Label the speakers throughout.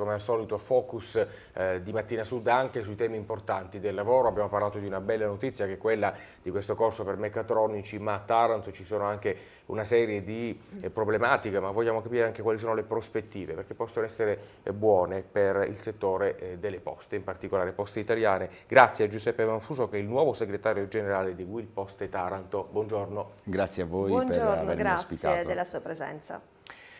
Speaker 1: come al solito focus eh, di Mattina Sud anche sui temi importanti del lavoro, abbiamo parlato di una bella notizia che è quella di questo corso per meccatronici, ma a Taranto ci sono anche una serie di eh, problematiche, ma vogliamo capire anche quali sono le prospettive, perché possono essere eh, buone per il settore eh, delle poste, in particolare poste italiane. Grazie a Giuseppe Manfuso che è il nuovo segretario generale di Will Poste Taranto. Buongiorno.
Speaker 2: Grazie a voi Buongiorno, per avermi ospitato. grazie della
Speaker 3: sua presenza.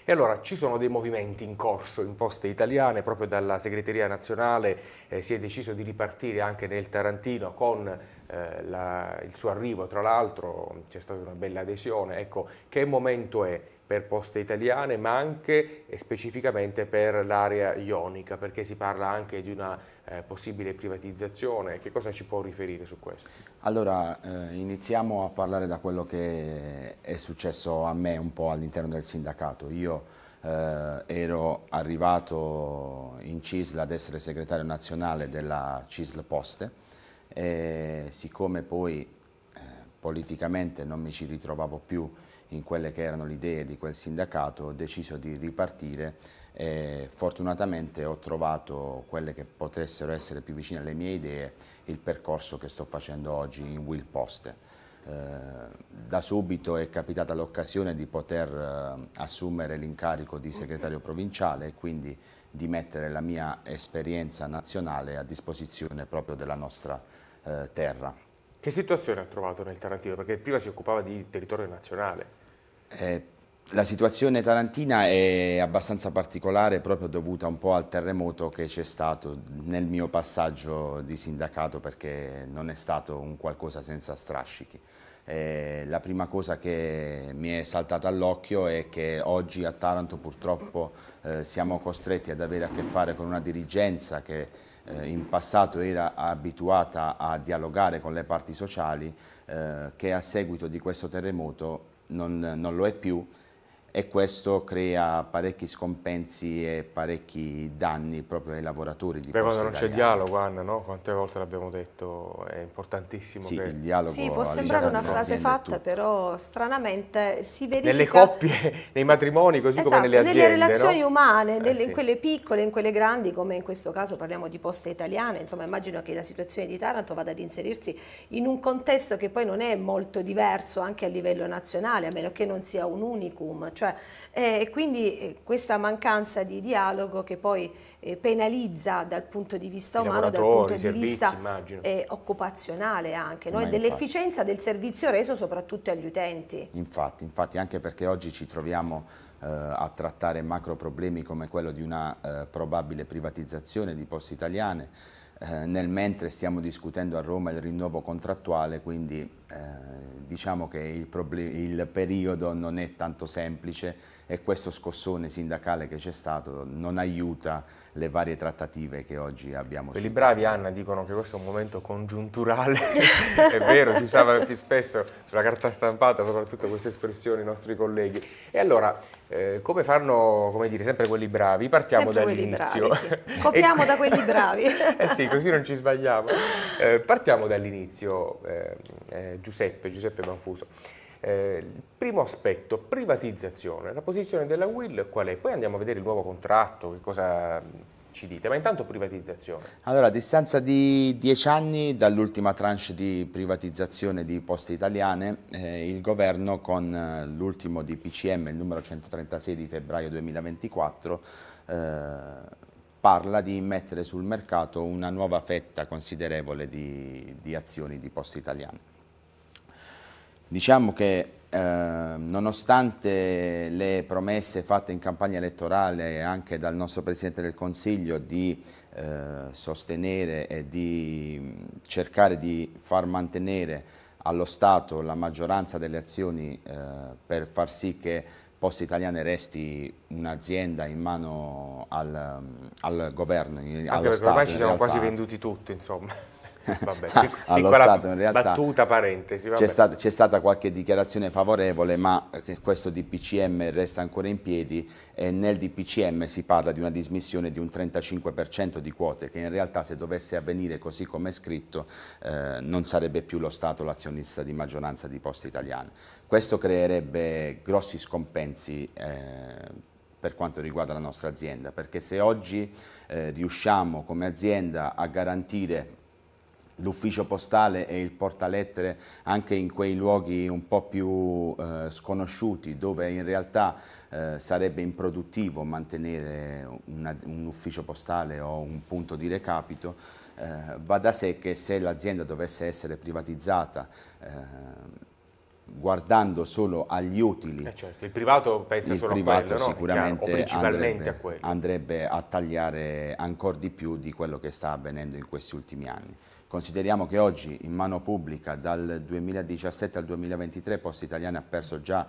Speaker 1: E allora ci sono dei movimenti in corso in poste italiane, proprio dalla segreteria nazionale eh, si è deciso di ripartire anche nel Tarantino con eh, la, il suo arrivo, tra l'altro c'è stata una bella adesione, ecco che momento è? per poste italiane, ma anche e eh, specificamente per l'area ionica, perché si parla anche di una eh, possibile privatizzazione. Che cosa ci può riferire su questo?
Speaker 2: Allora, eh, iniziamo a parlare da quello che è successo a me un po' all'interno del sindacato. Io eh, ero arrivato in CISL ad essere segretario nazionale della CISL Poste e siccome poi eh, politicamente non mi ci ritrovavo più in quelle che erano le idee di quel sindacato, ho deciso di ripartire e fortunatamente ho trovato quelle che potessero essere più vicine alle mie idee, il percorso che sto facendo oggi in Will Poste. Eh, da subito è capitata l'occasione di poter eh, assumere l'incarico di segretario provinciale e quindi di mettere la mia esperienza nazionale a disposizione proprio della nostra eh, terra. Che situazione ha trovato
Speaker 1: nel Tarantino? Perché prima si occupava di territorio nazionale.
Speaker 2: Eh, la situazione tarantina è abbastanza particolare proprio dovuta un po' al terremoto che c'è stato nel mio passaggio di sindacato perché non è stato un qualcosa senza strascichi. Eh, la prima cosa che mi è saltata all'occhio è che oggi a Taranto purtroppo eh, siamo costretti ad avere a che fare con una dirigenza che eh, in passato era abituata a dialogare con le parti sociali eh, che a seguito di questo terremoto non, non lo è più e questo crea parecchi scompensi e parecchi danni proprio ai lavoratori di Beh, quando non c'è dialogo, Anna, no? quante volte l'abbiamo detto, è importantissimo sì, che... il dialogo...
Speaker 1: Sì, può sembrare una frase fatta,
Speaker 3: però stranamente si verifica... Nelle
Speaker 1: coppie, nei matrimoni, così esatto, come nelle aziende, nelle relazioni no?
Speaker 3: umane, eh, nelle, eh, sì. in quelle piccole, in quelle grandi, come in questo caso parliamo di poste italiane, insomma immagino che la situazione di Taranto vada ad inserirsi in un contesto che poi non è molto diverso anche a livello nazionale, a meno che non sia un unicum, cioè, eh, quindi eh, questa mancanza di dialogo che poi eh, penalizza dal punto di vista umano, dal punto di servizi, vista eh, occupazionale anche, no? dell'efficienza del servizio reso soprattutto agli utenti.
Speaker 2: Infatti, infatti anche perché oggi ci troviamo eh, a trattare macro problemi come quello di una probabile privatizzazione di poste italiane, eh, nel mentre stiamo discutendo a Roma il rinnovo contrattuale, quindi eh, diciamo che il, il periodo non è tanto semplice e questo scossone sindacale che c'è stato non aiuta le varie trattative che oggi abbiamo. Quelli bravi
Speaker 1: Anna dicono che questo è un momento congiunturale, è vero, si usava più spesso sulla carta stampata soprattutto queste espressioni i nostri colleghi. E allora, eh, come fanno, come dire, sempre quelli bravi? Partiamo dall'inizio. Sì. Copiamo da
Speaker 3: quelli bravi. eh sì,
Speaker 1: così non ci sbagliamo. Eh, partiamo dall'inizio, eh, eh Giuseppe, Giuseppe Manfuso. Eh, primo aspetto, privatizzazione. La posizione della Will qual è? Poi andiamo a vedere il nuovo contratto, che cosa ci dite, ma intanto privatizzazione.
Speaker 2: Allora, a distanza di dieci anni dall'ultima tranche di privatizzazione di poste italiane, eh, il governo con eh, l'ultimo DPCM, il numero 136 di febbraio 2024, eh, parla di mettere sul mercato una nuova fetta considerevole di, di azioni di poste italiane. Diciamo che eh, nonostante le promesse fatte in campagna elettorale anche dal nostro Presidente del Consiglio di eh, sostenere e di mm, cercare di far mantenere allo Stato la maggioranza delle azioni eh, per far sì che Poste Italiane resti un'azienda in mano al, mm, al governo, in, allo Stato. Ormai ci siamo quasi
Speaker 1: venduti tutti, insomma.
Speaker 2: Vabbè, ah, piccola Stato in realtà battuta parentesi. C'è stata, c'è stata qualche dichiarazione favorevole ma eh, questo DPCM resta ancora in piedi e nel DPCM si parla di una dismissione di un 35% di quote che in realtà se dovesse avvenire così come è scritto eh, non sarebbe più lo Stato l'azionista di maggioranza di Poste Italiane. Questo creerebbe grossi scompensi eh, per quanto riguarda la nostra azienda, perché se oggi eh, riusciamo come azienda a garantire l'ufficio postale e il portalettere anche in quei luoghi un po' più eh, sconosciuti dove in realtà eh, sarebbe improduttivo mantenere una, un ufficio postale o un punto di recapito, eh, va da sé che se l'azienda dovesse essere privatizzata eh, guardando solo agli utili. Eh certo, il privato pensa il solo privato a quello, sicuramente no? andrebbe, a quello. andrebbe a tagliare ancora di più di quello che sta avvenendo in questi ultimi anni. Consideriamo che oggi in mano pubblica dal 2017 al 2023 Poste Italiane ha perso già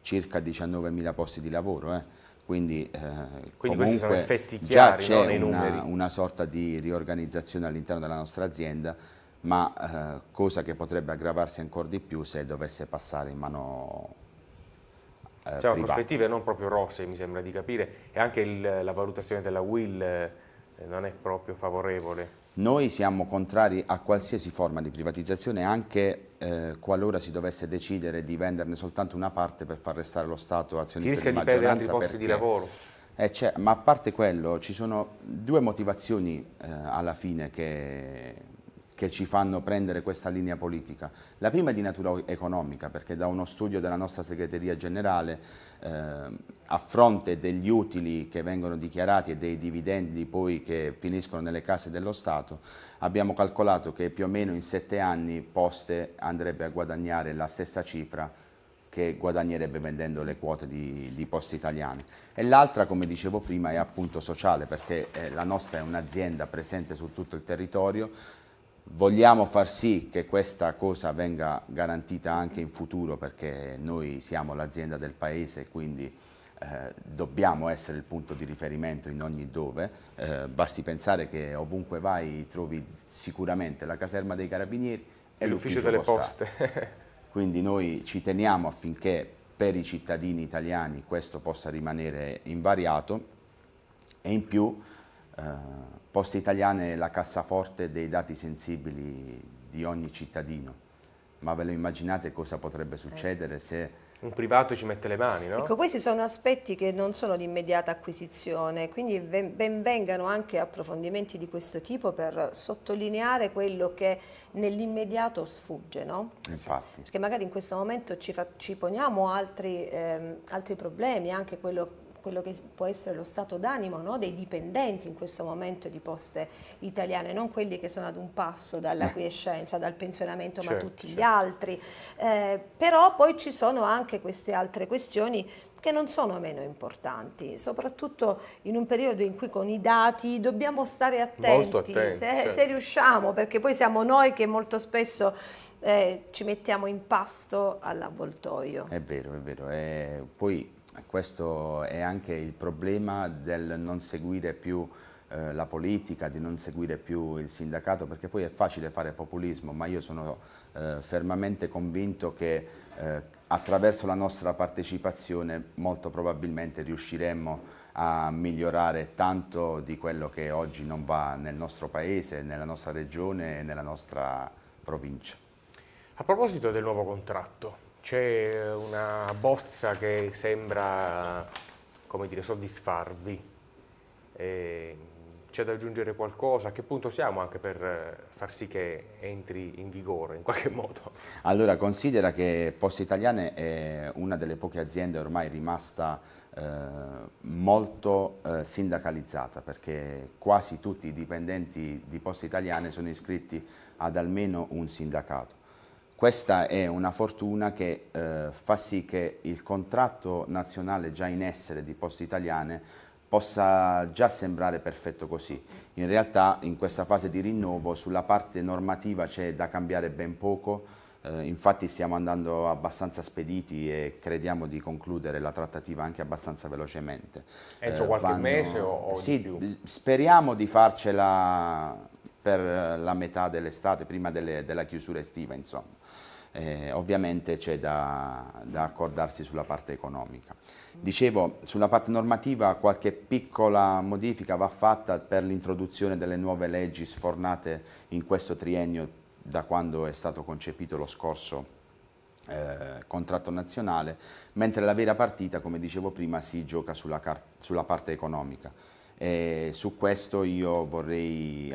Speaker 2: circa 19.000 posti di lavoro. Eh. Quindi, eh, Quindi comunque già c'è no, una, una, sorta di riorganizzazione all'interno della nostra azienda, ma eh, cosa che potrebbe aggravarsi ancora di più se dovesse passare in mano eh, C'è una prospettive
Speaker 1: non proprio rosse, mi sembra di capire, e anche il, la valutazione della Will eh, cioè, non è proprio favorevole.
Speaker 2: Noi siamo contrari a qualsiasi forma di privatizzazione, anche eh, qualora si dovesse decidere di venderne soltanto una parte per far restare lo Stato azionista si di maggioranza. Si rischia di perdere posti perché... di lavoro. Eh, cioè, ma a parte quello, ci sono due motivazioni eh, alla fine che che ci fanno prendere questa linea politica. La prima è di natura economica, perché da uno studio della nostra segreteria generale, eh, a fronte degli utili che vengono dichiarati e dei dividendi poi che finiscono nelle casse dello Stato, abbiamo calcolato che più o meno in sette anni Poste andrebbe a guadagnare la stessa cifra che guadagnerebbe vendendo le quote di, di poste italiane. E l'altra, come dicevo prima, è appunto sociale, perché eh, la nostra è un'azienda presente su tutto il territorio, Vogliamo far sì che questa cosa venga garantita anche in futuro perché noi siamo l'azienda del paese e quindi eh, dobbiamo essere il punto di riferimento in ogni dove, eh, basti pensare che ovunque vai trovi sicuramente la caserma dei carabinieri e, l'ufficio delle
Speaker 1: poste.
Speaker 2: quindi noi ci teniamo affinché per i cittadini italiani questo possa rimanere invariato e in più eh, Poste Italiane è la cassaforte dei dati sensibili di ogni cittadino, ma ve lo immaginate cosa potrebbe certo. succedere se un privato ci mette le mani, no? Ecco,
Speaker 3: questi sono aspetti che non sono di immediata acquisizione, quindi ben vengano anche approfondimenti di questo tipo per sottolineare quello che nell'immediato sfugge, no? Infatti. Perché magari in questo momento ci, fa, ci poniamo altri, ehm, altri problemi, anche quello quello che può essere lo stato d'animo no? dei dipendenti in questo momento di poste italiane, non quelli che sono ad un passo dalla eh. quiescenza, dal pensionamento, certo, ma tutti certo. gli altri. Eh, però poi ci sono anche queste altre questioni che non sono meno importanti, soprattutto in un periodo in cui con i dati dobbiamo stare attenti, attenti se, certo. se riusciamo, perché poi siamo noi che molto spesso eh, ci mettiamo in pasto all'avvoltoio. È
Speaker 2: vero, è vero. Eh, poi questo è anche il problema del non seguire più eh, la politica, di non seguire più il sindacato, perché poi è facile fare populismo, ma io sono eh, fermamente convinto che eh, attraverso la nostra partecipazione molto probabilmente riusciremmo a migliorare tanto di quello che oggi non va nel nostro paese, nella nostra regione e nella nostra provincia. A proposito del nuovo
Speaker 1: contratto, c'è una bozza che sembra dire, soddisfarvi. E c'è da aggiungere qualcosa? A che punto siamo anche per eh, far sì che entri in vigore in qualche modo?
Speaker 2: Allora, considera che Poste Italiane è una delle poche aziende ormai rimasta eh, molto eh, sindacalizzata perché quasi tutti i dipendenti di Poste Italiane sono iscritti ad almeno un sindacato questa è una fortuna che eh, fa sì che il contratto nazionale già in essere di Poste Italiane possa già sembrare perfetto così. In realtà in questa fase di rinnovo sulla parte normativa c'è da cambiare ben poco, eh, infatti stiamo andando abbastanza spediti e crediamo di concludere la trattativa anche abbastanza velocemente. Entro eh, qualche vanno... mese o, o sì, di Speriamo di farcela per eh, la metà dell'estate, prima delle, della chiusura estiva, insomma. Eh, ovviamente c'è da, da, accordarsi sulla parte economica. Dicevo, sulla parte normativa qualche piccola modifica va fatta per l'introduzione delle nuove leggi sfornate in questo triennio da quando è stato concepito lo scorso eh, contratto nazionale, mentre la vera partita, come dicevo prima, si gioca sulla, sulla parte economica e su questo io vorrei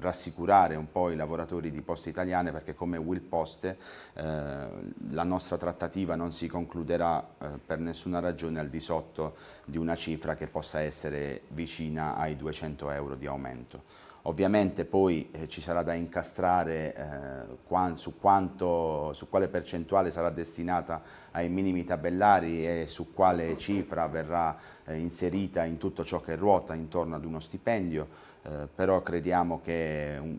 Speaker 2: rassicurare un po' i lavoratori di Poste Italiane perché come Will Poste eh, la nostra trattativa non si concluderà eh, per nessuna ragione al di sotto di una cifra che possa essere vicina ai 200 euro di aumento. Ovviamente poi eh, ci sarà da incastrare eh, quan, su, quanto, su, quale percentuale sarà destinata ai minimi tabellari e su quale cifra verrà eh, inserita in tutto ciò che ruota intorno ad uno stipendio, eh, però crediamo che un,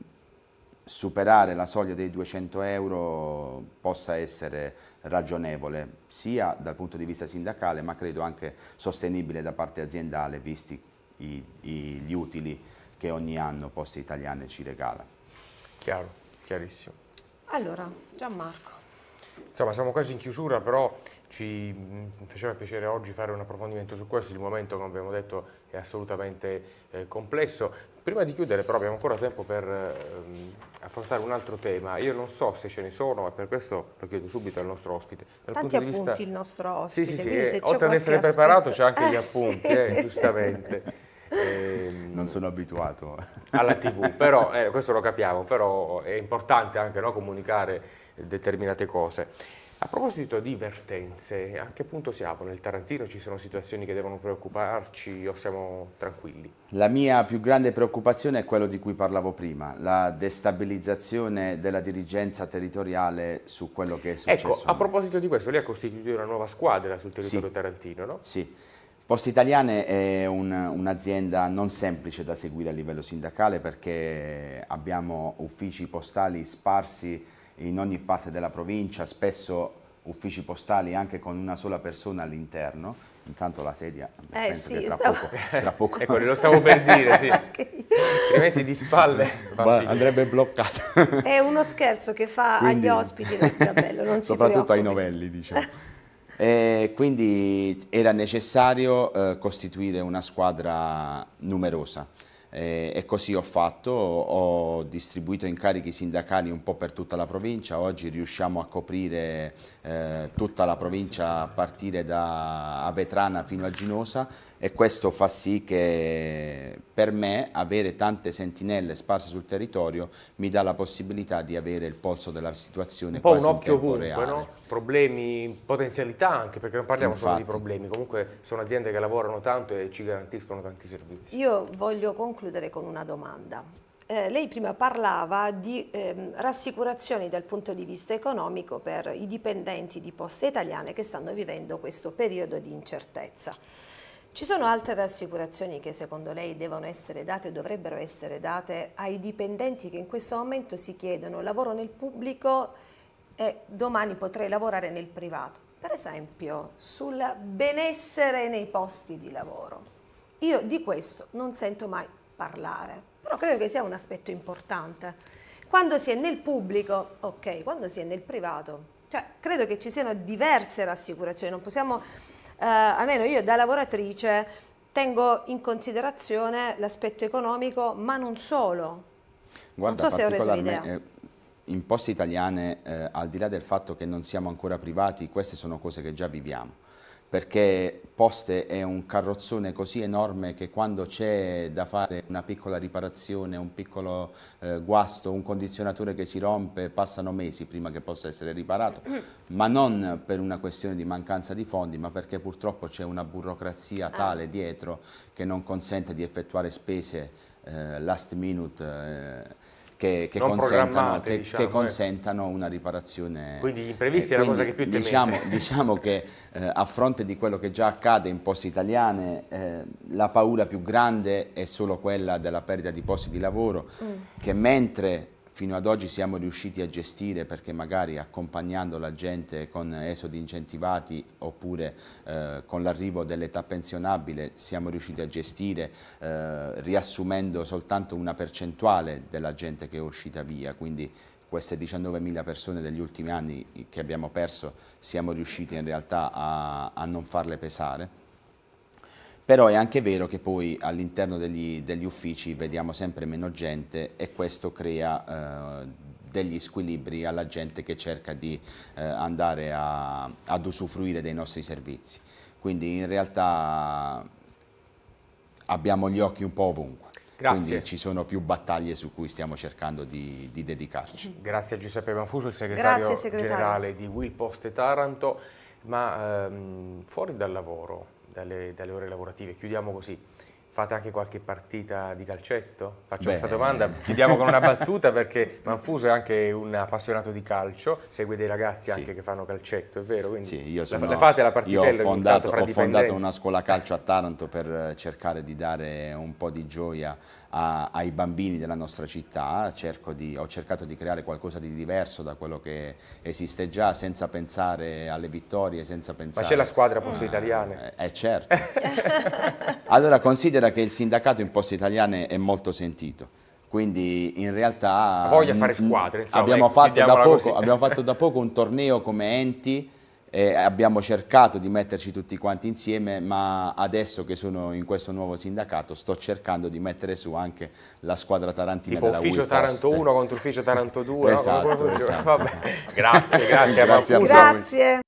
Speaker 2: superare la soglia dei 200 euro possa essere ragionevole sia dal punto di vista sindacale ma credo anche sostenibile da parte aziendale visti i, i, gli utili che ogni anno Poste Italiane ci regala. Chiaro, chiarissimo.
Speaker 3: Allora, Gianmarco.
Speaker 1: Insomma, siamo quasi in chiusura, però ci mm, faceva piacere oggi fare un approfondimento su questo, il momento come abbiamo detto è assolutamente eh, complesso. Prima di chiudere però abbiamo ancora tempo per ehm, affrontare un altro tema, io non so se ce ne sono e per questo lo chiedo subito al nostro ospite. Dal Tanti appunti vista... il nostro ospite. Sì, sì, sì, eh, oltre ad essere aspetto... preparato c'è anche eh, gli appunti, sì. giustamente. Ehm, non sono abituato. Alla TV, però eh, questo lo capiamo, però è importante anche no, comunicare determinate cose. A proposito di vertenze, a che punto siamo? Nel Tarantino ci sono situazioni che devono preoccuparci o siamo tranquilli?
Speaker 2: La mia più grande preoccupazione è quello di cui parlavo prima, la destabilizzazione della dirigenza territoriale su quello che è ecco, successo. Ecco, a
Speaker 1: proposito di questo, lei ha costituito una nuova squadra sul territorio sì. tarantino, no?
Speaker 2: Sì. Poste Italiane è un, un'azienda non semplice da seguire a livello sindacale perché abbiamo uffici postali sparsi in ogni parte della provincia, spesso uffici postali anche con una sola persona all'interno. Intanto la sedia,
Speaker 3: eh, sì, tra, stavo... poco,
Speaker 2: tra, poco, ecco, lo stavo per dire, sì. okay. Altrimenti di spalle Va, andrebbe bloccata.
Speaker 3: È uno scherzo che fa Quindi, agli ospiti lo sgabello, non si Soprattutto ai
Speaker 2: novelli, diciamo. E quindi era necessario eh, costituire una squadra numerosa. Eh, e così ho fatto, ho distribuito incarichi sindacali un po' per tutta la provincia, oggi riusciamo a coprire eh, tutta la provincia a partire da Avetrana fino a Ginosa e questo fa sì che per me avere tante sentinelle sparse sul territorio mi dà la possibilità di avere il polso della situazione un po' un occhio ovunque, no?
Speaker 1: problemi, potenzialità anche perché non parliamo Infatti. solo di problemi comunque sono aziende che lavorano tanto e ci garantiscono tanti servizi
Speaker 3: io voglio concludere con una domanda eh, lei prima parlava di ehm, rassicurazioni dal punto di vista economico per i dipendenti di poste italiane che stanno vivendo questo periodo di incertezza ci sono altre rassicurazioni che secondo lei devono essere date o dovrebbero essere date ai dipendenti che in questo momento si chiedono lavoro nel pubblico e domani potrei lavorare nel privato? Per esempio sul benessere nei posti di lavoro. Io di questo non sento mai parlare, però credo che sia un aspetto importante. Quando si è nel pubblico, ok, quando si è nel privato, cioè credo che ci siano diverse rassicurazioni, non possiamo eh, almeno io da lavoratrice tengo in considerazione l'aspetto economico, ma non solo.
Speaker 2: Guarda, non so se ho reso l'idea. Eh, in poste italiane, eh, al di là del fatto che non siamo ancora privati, queste sono cose che già viviamo perché Poste è un carrozzone così enorme che quando c'è da fare una piccola riparazione, un piccolo eh, guasto, un condizionatore che si rompe, passano mesi prima che possa essere riparato, ma non per una questione di mancanza di fondi, ma perché purtroppo c'è una burocrazia ah. tale dietro che non consente di effettuare spese eh, last minute. Eh, che, che, consentano, che, diciamo, che eh. consentano, una riparazione. Quindi gli eh, imprevisti eh, è la cosa che più temete. Diciamo, diciamo che eh, a fronte di quello che già accade in poste italiane, eh, la paura più grande è solo quella della perdita di posti di lavoro, mm. che mentre fino ad oggi siamo riusciti a gestire perché magari accompagnando la gente con esodi incentivati oppure eh, con l'arrivo dell'età pensionabile siamo riusciti a gestire eh, riassumendo soltanto una percentuale della gente che è uscita via, quindi queste 19.000 persone degli ultimi anni che abbiamo perso siamo riusciti in realtà a, a non farle pesare però è anche vero che poi all'interno degli, degli, uffici vediamo sempre meno gente e questo crea eh, degli squilibri alla gente che cerca di eh, andare a, ad usufruire dei nostri servizi. Quindi in realtà abbiamo gli occhi un po' ovunque. Grazie. Quindi ci sono più battaglie su cui stiamo cercando di, di dedicarci.
Speaker 1: Grazie a Giuseppe Manfuso, il segretario, Grazie, segretario. generale di Will Poste Taranto, ma ehm, fuori dal lavoro dalle, dalle ore lavorative. Chiudiamo così. Fate anche qualche partita di calcetto? Faccio Beh. questa domanda, chiudiamo con una battuta perché Manfuso è anche un appassionato di calcio, segue dei ragazzi sì. anche che fanno calcetto, è vero? Quindi sì, io sono, la fate la partitella? Io ho fondato, ho fondato una
Speaker 2: scuola calcio a Taranto per cercare di dare un po' di gioia a, ai bambini della nostra città, di, ho cercato di creare qualcosa di diverso da quello che esiste già senza pensare alle vittorie, senza pensare... Ma c'è la squadra ah. Poste Italiane? Eh, eh certo. allora considera che il sindacato in Poste Italiane è molto sentito quindi in realtà voglia fare mm, squadre insomma, abbiamo, ecco, fatto poco, abbiamo, fatto da poco, un torneo come enti eh, abbiamo cercato di metterci tutti quanti insieme, ma adesso che sono in questo nuovo sindacato sto cercando di mettere su anche la squadra tarantina tipo della ufficio
Speaker 1: Taranto 1 contro ufficio Taranto 2. esatto, no? esatto. Vabbè. Grazie, grazie. grazie, grazie.